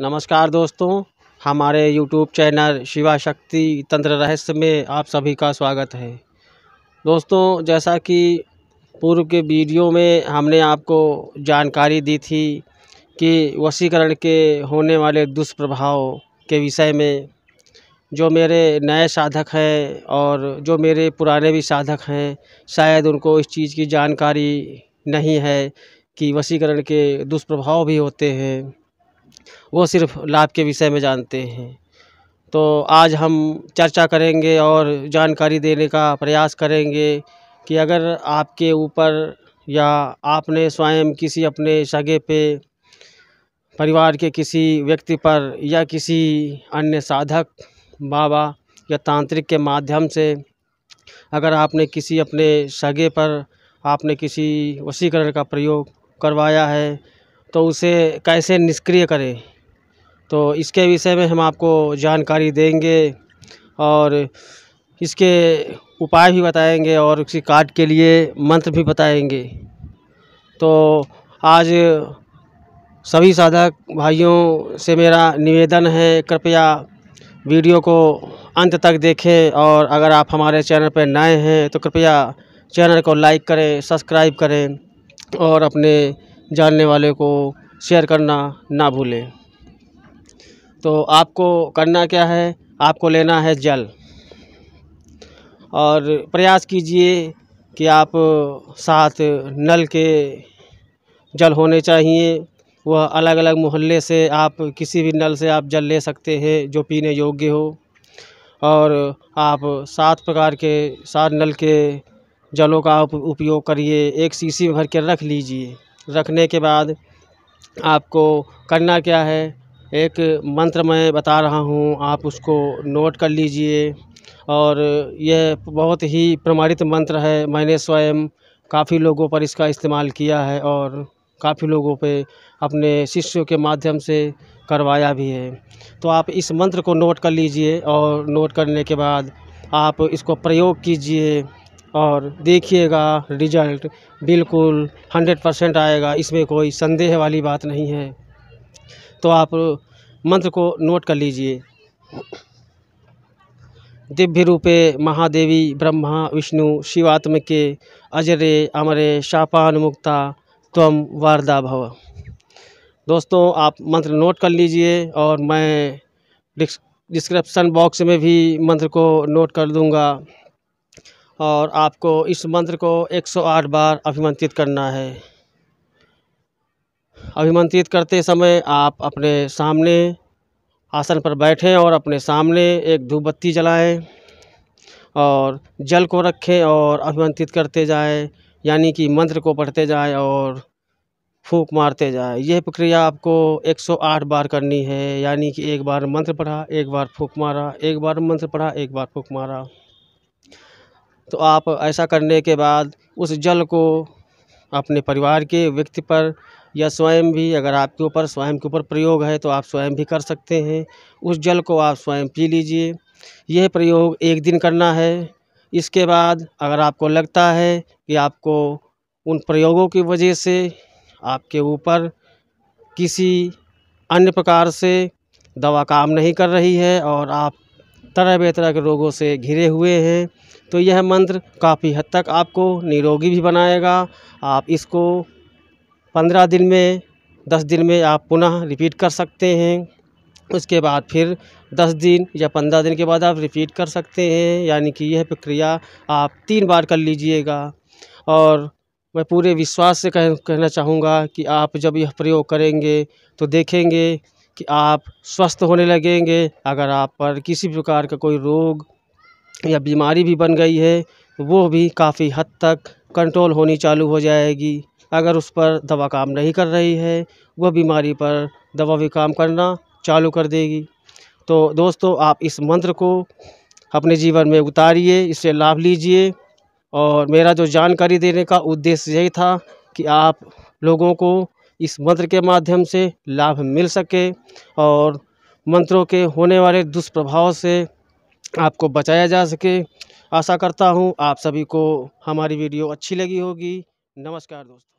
नमस्कार दोस्तों हमारे यूट्यूब चैनल शिवा शक्ति तंत्र रहस्य में आप सभी का स्वागत है दोस्तों जैसा कि पूर्व के वीडियो में हमने आपको जानकारी दी थी कि वशीकरण के होने वाले दुष्प्रभाव के विषय में जो मेरे नए साधक हैं और जो मेरे पुराने भी साधक हैं शायद उनको इस चीज़ की जानकारी नहीं है कि वशीकरण के दुष्प्रभाव भी होते हैं वो सिर्फ लाभ के विषय में जानते हैं तो आज हम चर्चा करेंगे और जानकारी देने का प्रयास करेंगे कि अगर आपके ऊपर या आपने स्वयं किसी अपने सगे पे परिवार के किसी व्यक्ति पर या किसी अन्य साधक बाबा या तांत्रिक के माध्यम से अगर आपने किसी अपने सगे पर आपने किसी वशीकरण का प्रयोग करवाया है तो उसे कैसे निष्क्रिय करें तो इसके विषय में हम आपको जानकारी देंगे और इसके उपाय भी बताएंगे और उसी कार्ड के लिए मंत्र भी बताएंगे तो आज सभी साधक भाइयों से मेरा निवेदन है कृपया वीडियो को अंत तक देखें और अगर आप हमारे चैनल पर नए हैं तो कृपया चैनल को लाइक करें सब्सक्राइब करें और अपने जानने वाले को शेयर करना ना भूलें तो आपको करना क्या है आपको लेना है जल और प्रयास कीजिए कि आप साथ नल के जल होने चाहिए वह अलग अलग मोहल्ले से आप किसी भी नल से आप जल ले सकते हैं जो पीने योग्य हो और आप सात प्रकार के सात नल के जलों का आप उपयोग करिए एक शीशी भर के रख लीजिए रखने के बाद आपको करना क्या है एक मंत्र मैं बता रहा हूँ आप उसको नोट कर लीजिए और यह बहुत ही प्रमाणित मंत्र है मैंने स्वयं काफ़ी लोगों पर इसका इस्तेमाल किया है और काफ़ी लोगों पे अपने शिष्यों के माध्यम से करवाया भी है तो आप इस मंत्र को नोट कर लीजिए और नोट करने के बाद आप इसको प्रयोग कीजिए और देखिएगा रिजल्ट बिल्कुल हंड्रेड परसेंट आएगा इसमें कोई संदेह वाली बात नहीं है तो आप मंत्र को नोट कर लीजिए दिव्य रूपे महादेवी ब्रह्मा विष्णु शिवात्म के अजरे अमरे शापान मुक्ता वारदा भव दोस्तों आप मंत्र नोट कर लीजिए और मैं डिस्क्रिप्सन बॉक्स में भी मंत्र को नोट कर दूंगा और आपको इस मंत्र को 108 बार अभिमंत्रित करना है अभिमंत्रित करते समय आप अपने सामने आसन पर बैठें और अपने सामने एक धूप बत्ती जलाएँ और जल को रखें और अभिमंत्रित करते जाएं यानी कि मंत्र को पढ़ते जाएं और फूंक मारते जाएं यह प्रक्रिया आपको 108 बार करनी है यानी कि एक बार मंत्र पढ़ा एक बार फूंक मारा एक बार मंत्र पढ़ा एक बार फूंक मारा तो आप ऐसा करने के बाद उस जल को अपने परिवार के व्यक्ति पर या स्वयं भी अगर आपके ऊपर स्वयं के ऊपर प्रयोग है तो आप स्वयं भी कर सकते हैं उस जल को आप स्वयं पी लीजिए यह प्रयोग एक दिन करना है इसके बाद अगर आपको लगता है कि आपको उन प्रयोगों की वजह से आपके ऊपर किसी अन्य प्रकार से दवा काम नहीं कर रही है और आप तरह बेतरह के रोगों से घिरे हुए हैं तो यह मंत्र काफ़ी हद तक आपको निरोगी भी बनाएगा आप इसको पंद्रह दिन में दस दिन में आप पुनः रिपीट कर सकते हैं उसके बाद फिर दस दिन या पंद्रह दिन के बाद आप रिपीट कर सकते हैं यानी कि यह प्रक्रिया आप तीन बार कर लीजिएगा और मैं पूरे विश्वास से कह कहना चाहूँगा कि आप जब यह प्रयोग करेंगे तो देखेंगे कि आप स्वस्थ होने लगेंगे अगर आप पर किसी प्रकार का कोई रोग या बीमारी भी बन गई है वो भी काफ़ी हद तक कंट्रोल होनी चालू हो जाएगी अगर उस पर दवा काम नहीं कर रही है वह बीमारी पर दवा भी काम करना चालू कर देगी तो दोस्तों आप इस मंत्र को अपने जीवन में उतारिए इससे लाभ लीजिए और मेरा जो जानकारी देने का उद्देश्य यही था कि आप लोगों को इस मंत्र के माध्यम से लाभ मिल सके और मंत्रों के होने वाले दुष्प्रभाव से आपको बचाया जा सके आशा करता हूँ आप सभी को हमारी वीडियो अच्छी लगी होगी नमस्कार दोस्तों